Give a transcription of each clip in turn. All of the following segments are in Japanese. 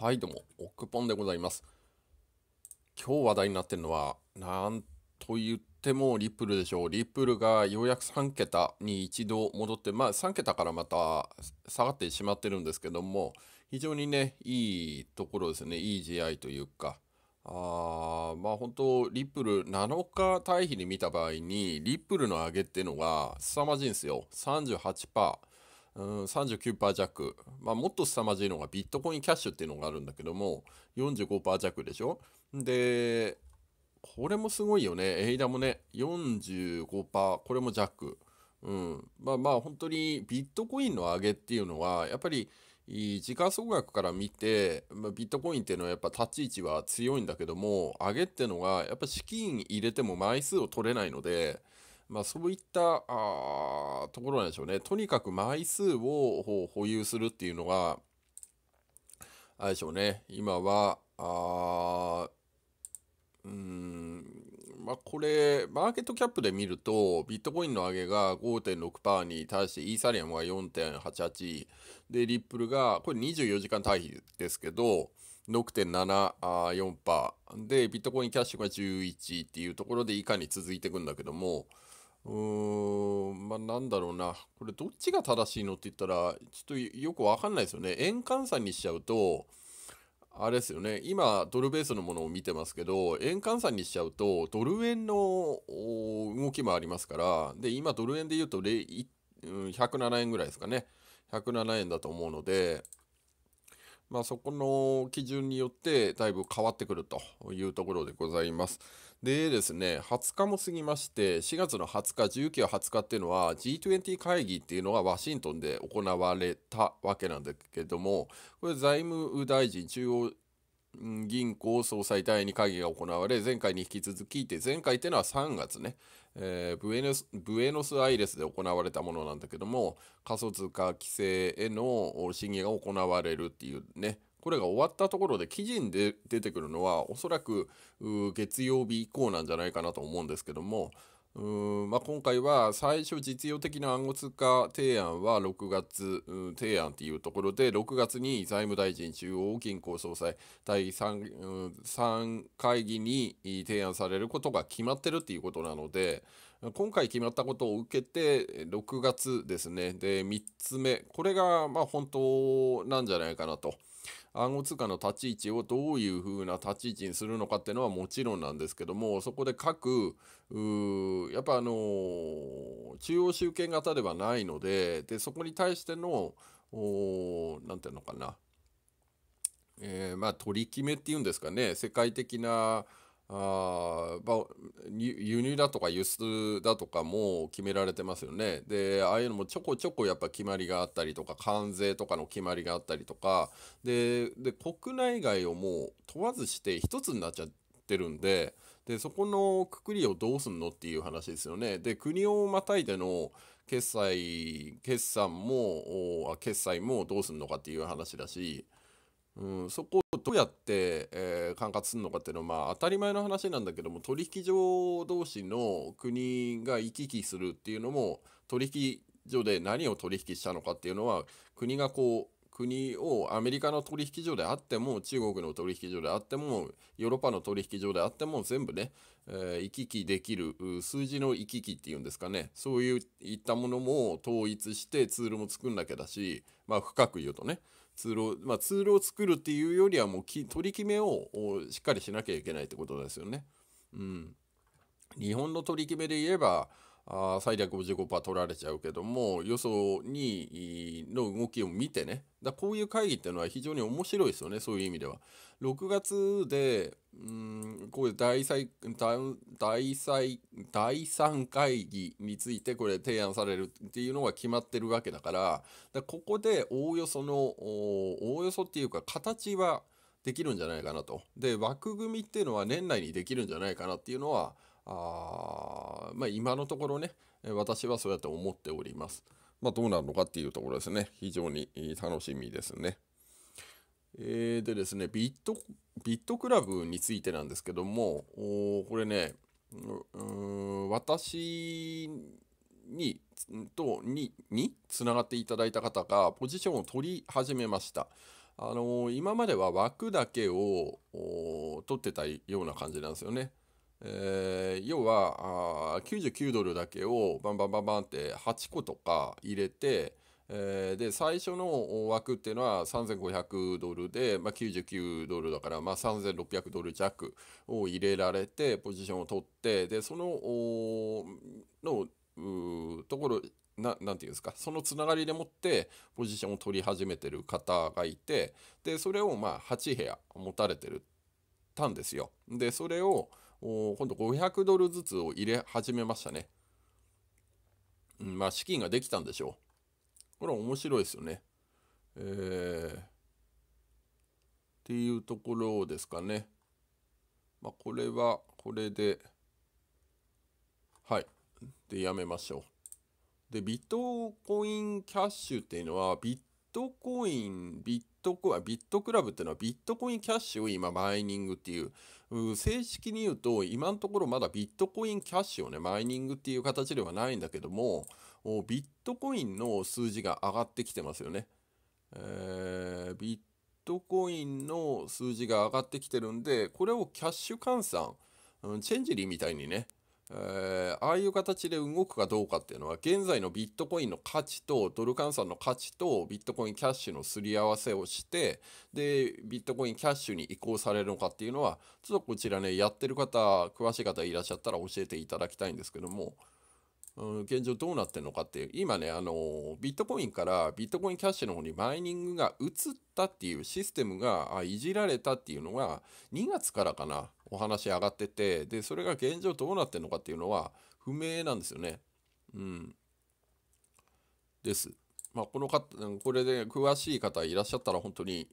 はいどうも、オックポンでございます。今日話題になってるのは、なんと言ってもリップルでしょう。リップルがようやく3桁に一度戻って、まあ3桁からまた下がってしまってるんですけども、非常にね、いいところですね、いい試合というか、あまあ本当、リップル7日対比で見た場合に、リップルの上げっていうのが凄まじいんですよ。38%。うん、39%弱、まあ、もっと凄まじいのがビットコインキャッシュっていうのがあるんだけども45%弱でしょでこれもすごいよねエイダもね45%これも弱、うん、まあまあ本当にビットコインの上げっていうのはやっぱり時価総額から見て、まあ、ビットコインっていうのはやっぱ立ち位置は強いんだけども上げっていうのがやっぱ資金入れても枚数を取れないのでまあ、そういったあところなんでしょうね。とにかく枚数を保有するっていうのが、あれでしょうね。今は、あうん、まあ、これ、マーケットキャップで見ると、ビットコインの上げが5.6%に対して、イーサリアムが4.88、で、リップルが、これ24時間対比ですけど、6.74%でビットコインキャッシュが11っていうところで以下に続いていくんだけどもうーん、まあ、なんだろうな。これ、どっちが正しいのって言ったら、ちょっとよくわかんないですよね。円換算にしちゃうと、あれですよね。今、ドルベースのものを見てますけど、円換算にしちゃうと、ドル円の動きもありますから、で、今、ドル円で言うと、107円ぐらいですかね。107円だと思うので、まあ、そこの基準によってだいぶ変わってくるというところでございます。でですね、20日も過ぎまして、4月の20日、19、20日っていうのは G20 会議っていうのがワシントンで行われたわけなんですけども、これ財務大臣、中央銀行総裁第2会議が行われ、前回に引き続きいて、前回っていうのは3月ね、えー、ブエノスブエノスアイレスで行われたものなんだけども、仮想通貨規制への審議が行われるっていうね、これが終わったところで記事に出てくるのは、おそらく月曜日以降なんじゃないかなと思うんですけども、うんまあ、今回は最初実用的な暗号通貨提案は6月、うん、提案というところで6月に財務大臣中央銀行総裁第 3,、うん、3会議に提案されることが決まってるっていうことなので今回決まったことを受けて6月ですねで3つ目これがまあ本当なんじゃないかなと。暗号通貨の立ち位置をどういうふうな立ち位置にするのかっていうのはもちろんなんですけどもそこで各やっぱあのー、中央集権型ではないのででそこに対しての何て言うのかな、えー、まあ取り決めっていうんですかね世界的なあ輸入だとか輸出だとかも決められてますよね。でああいうのもちょこちょこやっぱ決まりがあったりとか関税とかの決まりがあったりとかで国内外をもう問わずして一つになっちゃってるんででそこのくくりをどうすんのっていう話ですよね。で国をまたいでの決済決算も決済もどうすんのかっていう話だし、うん、そこどうやって、えー、管轄するのかっていうのは、まあ、当たり前の話なんだけども取引所同士の国が行き来するっていうのも取引所で何を取引したのかっていうのは国がこう国をアメリカの取引所であっても中国の取引所であってもヨーロッパの取引所であっても全部ね、えー、行き来できる数字の行き来っていうんですかねそういったものも統一してツールも作んなきゃだしまあ深く言うとね通路、まあ、ツールを作るっていうよりはもう取り決めをしっかりしなきゃいけないってことですよね。うん、日本の取り決めで言えばあ最大55%取られちゃうけども予想にの動きを見てねだこういう会議っていうのは非常に面白いですよねそういう意味では。6月でうんこういう第再第3会議についてこれ提案されるっていうのが決まってるわけだからだここでおおよそのおおよそっていうか形はできるんじゃないかなと。で枠組みっていうのは年内にできるんじゃないかなっていうのはあまあ、今のところね、私はそうやって思っております。まあ、どうなるのかっていうところですね。非常に楽しみですね。えー、でですね、ビット、ビットクラブについてなんですけども、これね、私に、と、に、につながっていただいた方がポジションを取り始めました。あのー、今までは枠だけを取ってたような感じなんですよね。えー、要はあ99ドルだけをバンバンバンバンって8個とか入れて、えー、で最初の枠っていうのは3500ドルで、まあ、99ドルだから、まあ、3600ドル弱を入れられてポジションを取ってでそののところななんていうんですかそのつながりでもってポジションを取り始めてる方がいてでそれをまあ8部屋持たれてるたんですよ。でそれを今度500ドルずつを入れ始めましたね。うん、まあ資金ができたんでしょう。これは面白いですよね。えー、っていうところですかね。まあ、これはこれで、はい。で、やめましょう。で、ビットコインキャッシュっていうのは、ビットコイン、ビットコイン、ビットクラブっていうのはビットコインキャッシュを今マイニングっていう、正式に言うと今のところまだビットコインキャッシュをね、マイニングっていう形ではないんだけども、ビットコインの数字が上がってきてますよね。えー、ビットコインの数字が上がってきてるんで、これをキャッシュ換算、チェンジリーみたいにね、えー、ああいう形で動くかどうかっていうのは現在のビットコインの価値とドル換算の価値とビットコインキャッシュのすり合わせをしてでビットコインキャッシュに移行されるのかっていうのはちょっとこちらねやってる方詳しい方いらっしゃったら教えていただきたいんですけどもうん、現状どうなってるのかっていう、今ね、あの、ビットコインからビットコインキャッシュの方にマイニングが移ったっていうシステムがいじられたっていうのが、2月からかな、お話上がってて、で、それが現状どうなってるのかっていうのは不明なんですよね。うん。です。まあ、この方、これで詳しい方いらっしゃったら本当に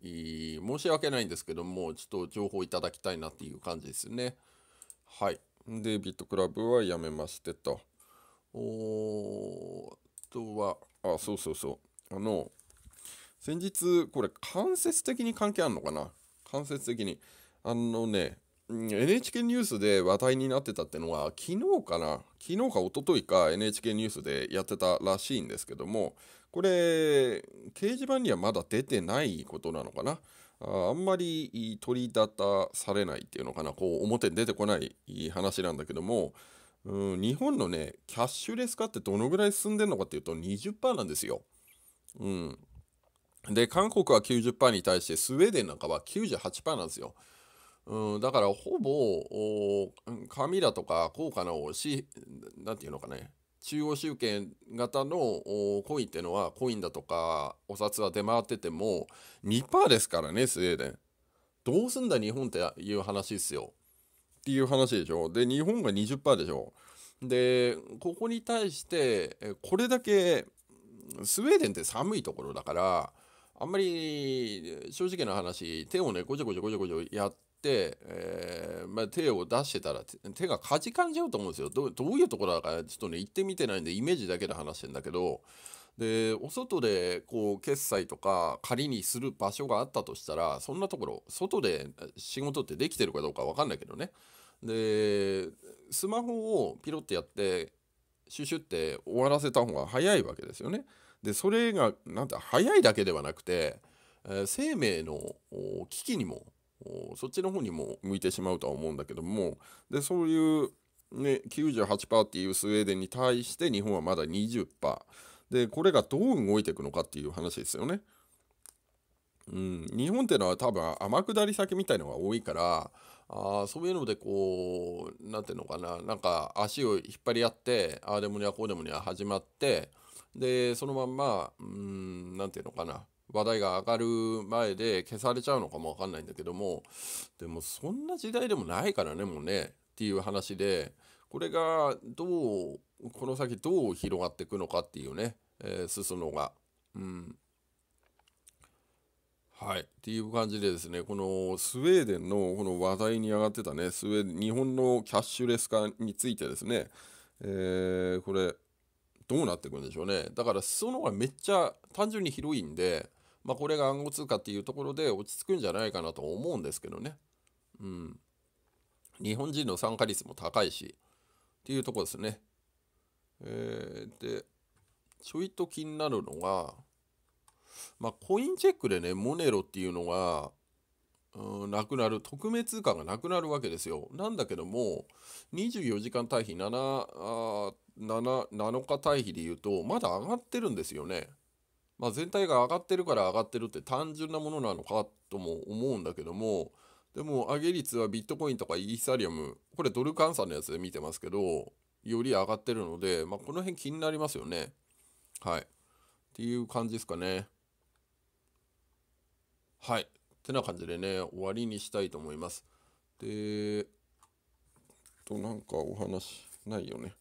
申し訳ないんですけども、ちょっと情報いただきたいなっていう感じですね。はい。で、ビットクラブはやめましてと。おとは、あ、そうそうそう。あの、先日、これ間接的に関係あるのかな間接的に。あのね、NHK ニュースで話題になってたってのは、昨日かな昨日か一昨日か NHK ニュースでやってたらしいんですけども、これ、掲示板にはまだ出てないことなのかなあんまり取り立たされないっていうのかなこう表に出てこない話なんだけども、うん、日本のね、キャッシュレス化ってどのぐらい進んでるのかっていうと20%なんですよ。うん。で、韓国は90%に対して、スウェーデンなんかは98%なんですよ。うん、だからほぼ紙だとか高価なしなんていうのかね中央集権型のコインっていうのはコインだとかお札は出回ってても2%ですからねスウェーデンどうすんだ日本っていう話ですよっていう話でしょ。で、日本が20%でしょ。で、ここに対して、これだけ、スウェーデンって寒いところだから、あんまり正直な話、手をね、ごちょごちょごちょごちゃやって、えー、まあ、手を出してたら手がかじかんじゃうと思うんですよど。どういうところだからちょっとね行ってみてないんでイメージだけで話してんだけどでお外でこう決済とか仮にする場所があったとしたらそんなところ外で仕事ってできてるかどうか分かんないけどねでスマホをピロってやってシュシュって終わらせた方が早いわけですよね。でそれがなんて早いだけではなくて、え生命の危機にもそっちの方にも向いてしまうとは思うんだけどもでそういう、ね、98%っていうスウェーデンに対して日本はまだ20%。でこれがどう動いていくのかっていう話ですよね。うん、日本っていうのは多分天下り先みたいのが多いからあそういうのでこう何ていうのかななんか足を引っ張り合ってああでもにゃこうでもには始まってでそのまんまうん何ていうのかな話題が上がる前で消されちゃうのかも分かんないんだけどもでもそんな時代でもないからねもうねっていう話でこれがどうこの先どう広がっていくのかっていうね、えー、裾野が。うん。はい。っていう感じでですね、このスウェーデンのこの話題に上がってたね、スウェーデン、日本のキャッシュレス化についてですね、えー、これ、どうなっていくんでしょうね。だから裾野がめっちゃ単純に広いんで、まあ、これが暗号通貨っていうところで落ち着くんじゃないかなと思うんですけどね。うん。日本人の参加率も高いし、っていうとこですね。えー、で、ちょいと気になるのが、まあ、コインチェックでね、モネロっていうのが、うん、なくなる、匿名通貨がなくなるわけですよ。なんだけども、24時間退避7、あ 7, 7日退避でいうと、まだ上がってるんですよね。まあ、全体が上がってるから上がってるって単純なものなのかとも思うんだけども、でも上げ率はビットコインとかイーサリアム、これドル換算のやつで見てますけど、より上がってるので、まあ、この辺気になりますよね。はい。っていう感じですかね。はい。ってな感じでね、終わりにしたいと思います。で、と、なんかお話ないよね。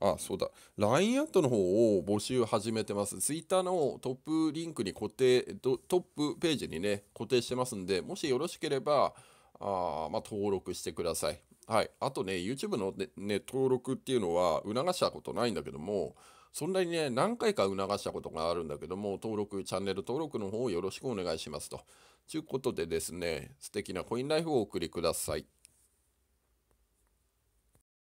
あ、そうだ。LINE アットの方を募集始めてます。Twitter のトップリンクに固定、トップページにね、固定してますんで、もしよろしければ、あまあ、登録してください。はい、あとね YouTube のね、ね、登録っていうのは促したことないんだけどもそんなにね何回か促したことがあるんだけども登録チャンネル登録の方よろしくお願いしますと。ということでですね素敵なコインライフをお送りください。